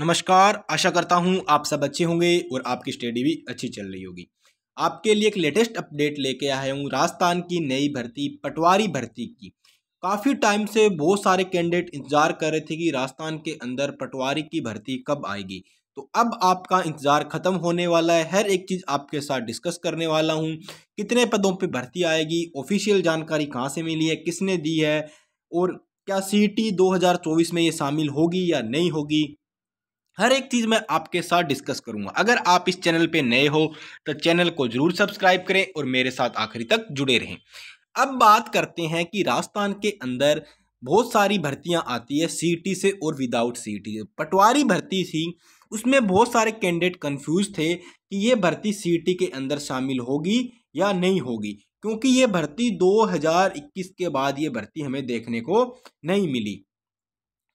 नमस्कार आशा करता हूं आप सब अच्छे होंगे और आपकी स्टडी भी अच्छी चल रही होगी आपके लिए एक लेटेस्ट अपडेट लेके आया हूं राजस्थान की नई भर्ती पटवारी भर्ती की काफ़ी टाइम से बहुत सारे कैंडिडेट इंतज़ार कर रहे थे कि राजस्थान के अंदर पटवारी की भर्ती कब आएगी तो अब आपका इंतज़ार ख़त्म होने वाला है हर एक चीज़ आपके साथ डिस्कस करने वाला हूँ कितने पदों पर भर्ती आएगी ऑफिशियल जानकारी कहाँ से मिली है किसने दी है और क्या सी टी 2024 में ये शामिल होगी या नहीं होगी हर एक चीज़ मैं आपके साथ डिस्कस करूंगा अगर आप इस चैनल पे नए हो तो चैनल को ज़रूर सब्सक्राइब करें और मेरे साथ आखिरी तक जुड़े रहें अब बात करते हैं कि राजस्थान के अंदर बहुत सारी भर्तियां आती है सी e से और विदाउट सी से पटवारी भर्ती थी उसमें बहुत सारे कैंडिडेट कंफ्यूज थे कि ये भर्ती सी e के अंदर शामिल होगी या नहीं होगी क्योंकि ये भर्ती 2021 के बाद ये भर्ती हमें देखने को नहीं मिली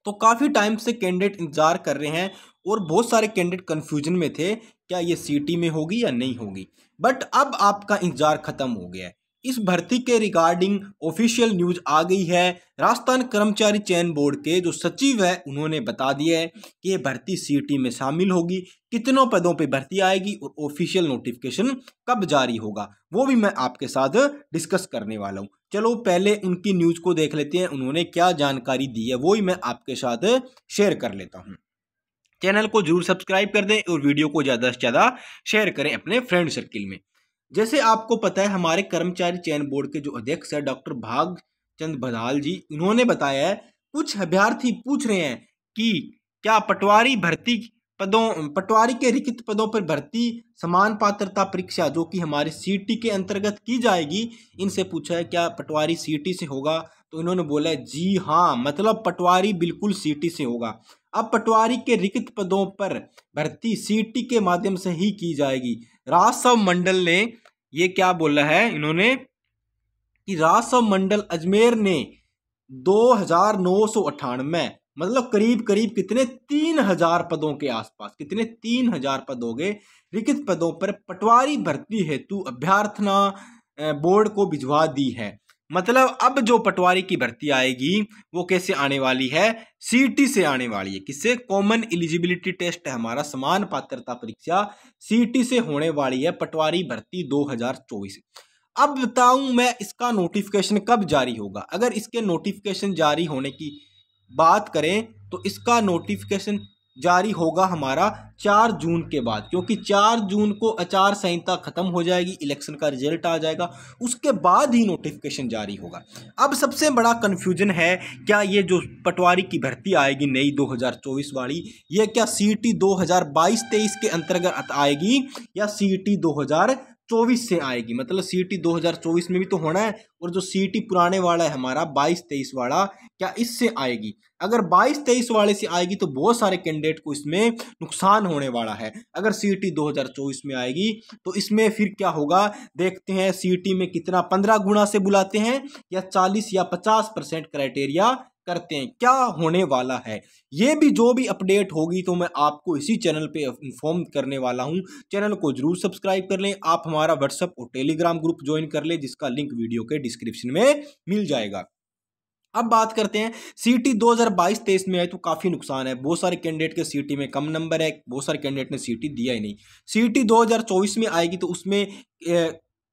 तो काफ़ी टाइम से कैंडिडेट इंतज़ार कर रहे हैं और बहुत सारे कैंडिडेट कन्फ्यूजन में थे क्या ये सिटी में होगी या नहीं होगी बट अब आपका इंतज़ार ख़त्म हो गया है इस भर्ती के रिगार्डिंग ऑफिशियल न्यूज आ गई है राजस्थान कर्मचारी चयन बोर्ड के जो सचिव है उन्होंने बता दिया है कि ये भर्ती सीटी में शामिल होगी कितनों पदों पे भर्ती आएगी और ऑफिशियल नोटिफिकेशन कब जारी होगा वो भी मैं आपके साथ डिस्कस करने वाला हूँ चलो पहले उनकी न्यूज को देख लेते हैं उन्होंने क्या जानकारी दी है वो ही मैं आपके साथ शेयर कर लेता हूँ चैनल को जरूर सब्सक्राइब कर दें और वीडियो को ज़्यादा से ज़्यादा शेयर करें अपने फ्रेंड सर्किल में जैसे आपको पता है हमारे कर्मचारी चयन बोर्ड के जो अध्यक्ष है डॉक्टर भाग चंद बदाल जी इन्होंने बताया है कुछ अभ्यर्थी पूछ रहे हैं कि क्या पटवारी भर्ती पदों पटवारी के रिक्त पदों पर भर्ती समान पात्रता परीक्षा जो कि हमारे सीटी के अंतर्गत की जाएगी इनसे पूछा है क्या पटवारी सीटी से होगा तो इन्होंने बोला है जी हाँ मतलब पटवारी बिल्कुल सीटी से होगा अब पटवारी के रिक्त पदों पर भर्ती सीटी के माध्यम से ही की जाएगी राजस्व मंडल ने ये क्या बोला है इन्होंने कि राजस्व मंडल अजमेर ने दो हजार नौ सौ अट्ठानवे मतलब करीब करीब कितने तीन हजार पदों के आसपास कितने तीन हजार पद हो गए रिक्त पदों पर पटवारी भर्ती हेतु अभ्यर्थना बोर्ड को भिजवा दी है मतलब अब जो पटवारी की भर्ती आएगी वो कैसे आने वाली है सीटी से आने वाली है किससे कॉमन एलिजिबिलिटी टेस्ट है हमारा समान पात्रता परीक्षा सीटी से होने वाली है पटवारी भर्ती 2024 अब बताऊं मैं इसका नोटिफिकेशन कब जारी होगा अगर इसके नोटिफिकेशन जारी होने की बात करें तो इसका नोटिफिकेशन जारी होगा हमारा चार जून के बाद क्योंकि चार जून को आचार संहिता ख़त्म हो जाएगी इलेक्शन का रिजल्ट आ जाएगा उसके बाद ही नोटिफिकेशन जारी होगा अब सबसे बड़ा कन्फ्यूजन है क्या ये जो पटवारी की भर्ती आएगी नई 2024 वाली ये क्या सी टी 2022-23 के अंतर्गत आएगी या सी टी चौबीस से आएगी मतलब सीटी 2024 में भी तो होना है और जो सीटी पुराने वाला है हमारा 22 तेईस वाला क्या इससे आएगी अगर 22 तेईस वाले से आएगी तो बहुत सारे कैंडिडेट को इसमें नुकसान होने वाला है अगर सीटी 2024 में आएगी तो इसमें फिर क्या होगा देखते हैं सीटी में कितना पंद्रह गुणा से बुलाते हैं या चालीस या पचास परसेंट क्राइटेरिया करते हैं क्या होने वाला है ये भी जो भी अपडेट होगी तो मैं आपको इसी चैनल पे इन्फॉर्म करने वाला हूँ चैनल को जरूर सब्सक्राइब कर लें आप हमारा व्हाट्सअप और टेलीग्राम ग्रुप ज्वाइन कर लें जिसका लिंक वीडियो के डिस्क्रिप्शन में मिल जाएगा अब बात करते हैं सीटी 2022-23 में आए तो काफ़ी नुकसान है बहुत सारे कैंडिडेट के सीटी में कम नंबर है बहुत सारे कैंडिडेट ने सीटी दिया ही नहीं सीटी 2024 में आएगी तो उसमें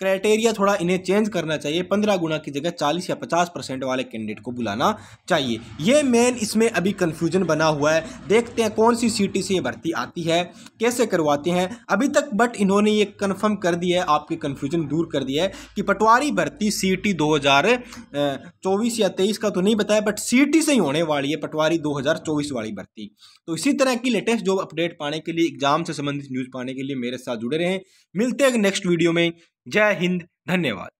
क्राइटेरिया थोड़ा इन्हें चेंज करना चाहिए पंद्रह गुना की जगह चालीस या पचास परसेंट वाले कैंडिडेट को बुलाना चाहिए ये मेन इसमें अभी कन्फ्यूजन बना हुआ है देखते हैं कौन सी सिटी से ये भर्ती आती है कैसे करवाते हैं अभी तक बट इन्होंने ये कन्फर्म कर दिया है आपके कन्फ्यूजन दूर कर दिया है कि पटवारी भर्ती सी टी या तेईस का तो नहीं बताया बट सी से ही होने वाली है पटवारी दो वाली भर्ती तो इसी तरह की लेटेस्ट जॉब अपडेट पाने के लिए एग्जाम से संबंधित न्यूज़ पाने के लिए मेरे साथ जुड़े रहें मिलते हैं नेक्स्ट वीडियो में जय हिंद धन्यवाद